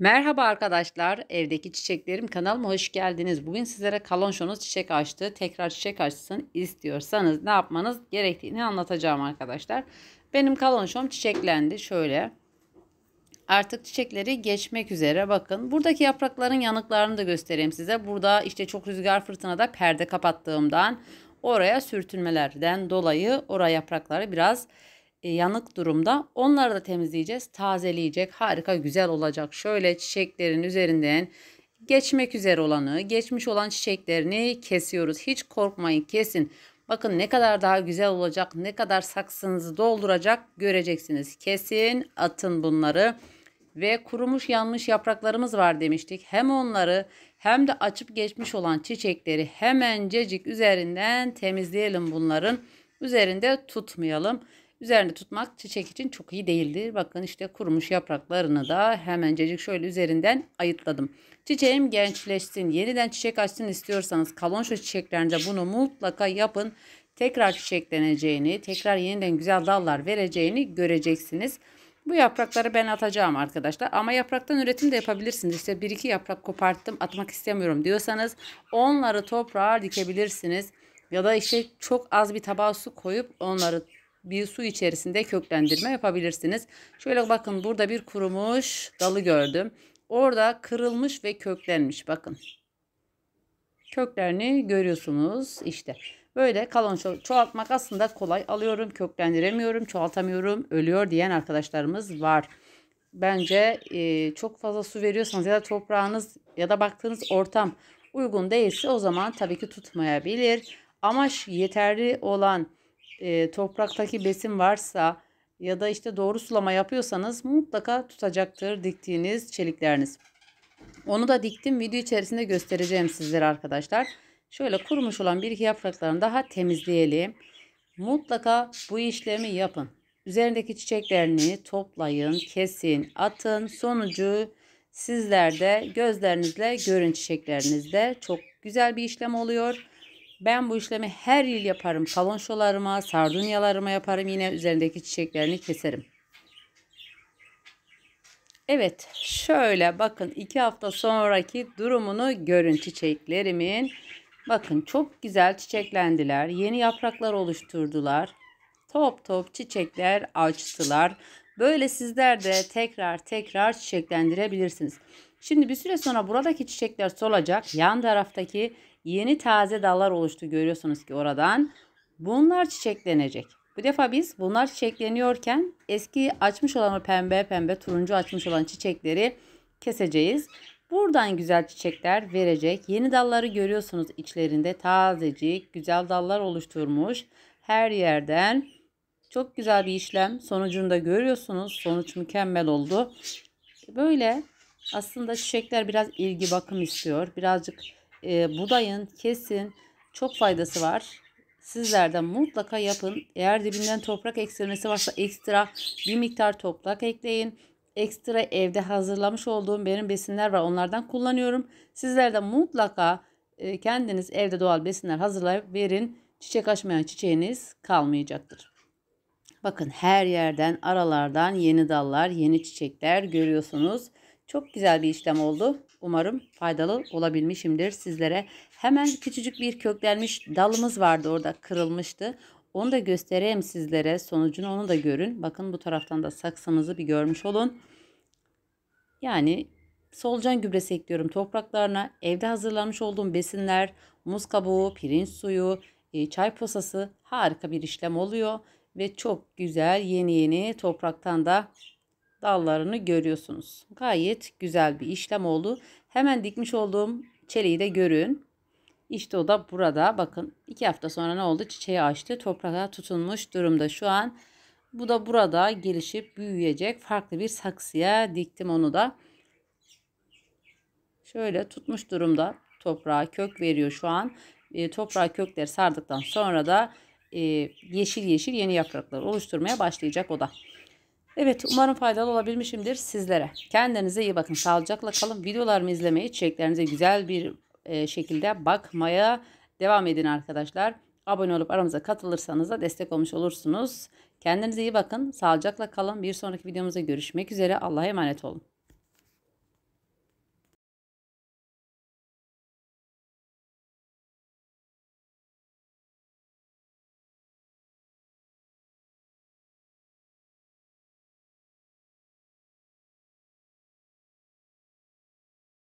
Merhaba arkadaşlar, evdeki çiçeklerim kanalıma hoş geldiniz. Bugün sizlere kalonşonuz çiçek açtı, tekrar çiçek açsın istiyorsanız ne yapmanız gerektiğini anlatacağım arkadaşlar. Benim kalonşom çiçeklendi şöyle. Artık çiçekleri geçmek üzere bakın. Buradaki yaprakların yanıklarını da göstereyim size. Burada işte çok rüzgar fırtınada perde kapattığımdan oraya sürtünmelerden dolayı oraya yaprakları biraz e, yanık durumda. Onları da temizleyeceğiz. Tazeleyecek. Harika güzel olacak. Şöyle çiçeklerin üzerinden geçmek üzere olanı, geçmiş olan çiçeklerini kesiyoruz. Hiç korkmayın kesin. Bakın ne kadar daha güzel olacak, ne kadar saksınızı dolduracak göreceksiniz. Kesin atın bunları. Ve kurumuş yanmış yapraklarımız var demiştik. Hem onları hem de açıp geçmiş olan çiçekleri hemencecik üzerinden temizleyelim bunların. Üzerinde tutmayalım. Üzerinde tutmak çiçek için çok iyi değildir. Bakın işte kurumuş yapraklarını da hemencecik şöyle üzerinden ayıtladım. Çiçeğim gençleşsin, yeniden çiçek açsın istiyorsanız kalonşo çiçeklerinde bunu mutlaka yapın. Tekrar çiçekleneceğini, tekrar yeniden güzel dallar vereceğini göreceksiniz. Bu yaprakları ben atacağım arkadaşlar. Ama yapraktan üretim de yapabilirsiniz. İşte bir iki yaprak koparttım atmak istemiyorum diyorsanız onları toprağa dikebilirsiniz. Ya da işte çok az bir tabağa su koyup onları bir su içerisinde köklendirme yapabilirsiniz. Şöyle bakın burada bir kurumuş dalı gördüm. Orada kırılmış ve köklenmiş bakın. Köklerini görüyorsunuz işte. Böyle kalon ço çoğaltmak aslında kolay. Alıyorum, köklendiremiyorum, çoğaltamıyorum, ölüyor diyen arkadaşlarımız var. Bence e, çok fazla su veriyorsanız ya da toprağınız ya da baktığınız ortam uygun değilse o zaman tabii ki tutmayabilir. Amaç yeterli olan e, topraktaki besin varsa ya da işte doğru sulama yapıyorsanız mutlaka tutacaktır diktiğiniz çelikleriniz. Onu da diktim video içerisinde göstereceğim sizlere arkadaşlar. Şöyle kurumuş olan bir iki yapraklarını daha temizleyelim. Mutlaka bu işlemi yapın. Üzerindeki çiçeklerini toplayın, kesin, atın. Sonucu sizlerde gözlerinizle görün çiçeklerinizde. Çok güzel bir işlem oluyor. Ben bu işlemi her yıl yaparım. Kalonşolarıma, sardunyalarıma yaparım. Yine üzerindeki çiçeklerini keserim. Evet şöyle bakın iki hafta sonraki durumunu görün çiçeklerimin. Bakın çok güzel çiçeklendiler. Yeni yapraklar oluşturdular. Top top çiçekler açtılar. Böyle sizler de tekrar tekrar çiçeklendirebilirsiniz. Şimdi bir süre sonra buradaki çiçekler solacak. Yan taraftaki Yeni taze dallar oluştu görüyorsunuz ki oradan. Bunlar çiçeklenecek. Bu defa biz bunlar çiçekleniyorken eski açmış olan pembe pembe turuncu açmış olan çiçekleri keseceğiz. Buradan güzel çiçekler verecek. Yeni dalları görüyorsunuz içlerinde tazecik güzel dallar oluşturmuş. Her yerden çok güzel bir işlem sonucunda görüyorsunuz. Sonuç mükemmel oldu. Böyle aslında çiçekler biraz ilgi bakım istiyor. Birazcık e, budayın kesin çok faydası var. Sizlerden mutlaka yapın. Eğer dibinden toprak eksilmesi varsa ekstra bir miktar toprak ekleyin. Ekstra evde hazırlamış olduğum benim besinler var. Onlardan kullanıyorum. Sizler de mutlaka e, kendiniz evde doğal besinler hazırlayıp verin. Çiçek açmayan çiçeğiniz kalmayacaktır. Bakın her yerden aralardan yeni dallar, yeni çiçekler görüyorsunuz. Çok güzel bir işlem oldu. Umarım faydalı olabilmişimdir sizlere. Hemen küçücük bir köklenmiş dalımız vardı orada kırılmıştı. Onu da göstereyim sizlere. Sonucunu onu da görün. Bakın bu taraftan da saksımızı bir görmüş olun. Yani solucan gübresi ekliyorum topraklarına. Evde hazırlamış olduğum besinler, muz kabuğu, pirinç suyu, e, çay posası harika bir işlem oluyor. Ve çok güzel yeni yeni topraktan da dallarını görüyorsunuz. Gayet güzel bir işlem oldu. Hemen dikmiş olduğum çeliği de görün. İşte o da burada. Bakın iki hafta sonra ne oldu? Çiçeği açtı. Toprağa tutunmuş durumda şu an. Bu da burada gelişip büyüyecek. Farklı bir saksıya diktim onu da. Şöyle tutmuş durumda. Toprağa kök veriyor şu an. E, toprağa kökleri sardıktan sonra da e, yeşil yeşil yeni yapraklar oluşturmaya başlayacak o da. Evet umarım faydalı olabilmişimdir sizlere. Kendinize iyi bakın. Sağlıcakla kalın. Videolarımı izlemeyi, çiçeklerinize güzel bir e, şekilde bakmaya devam edin arkadaşlar. Abone olup aramıza katılırsanız da destek olmuş olursunuz. Kendinize iyi bakın. Sağlıcakla kalın. Bir sonraki videomuzda görüşmek üzere. Allah'a emanet olun.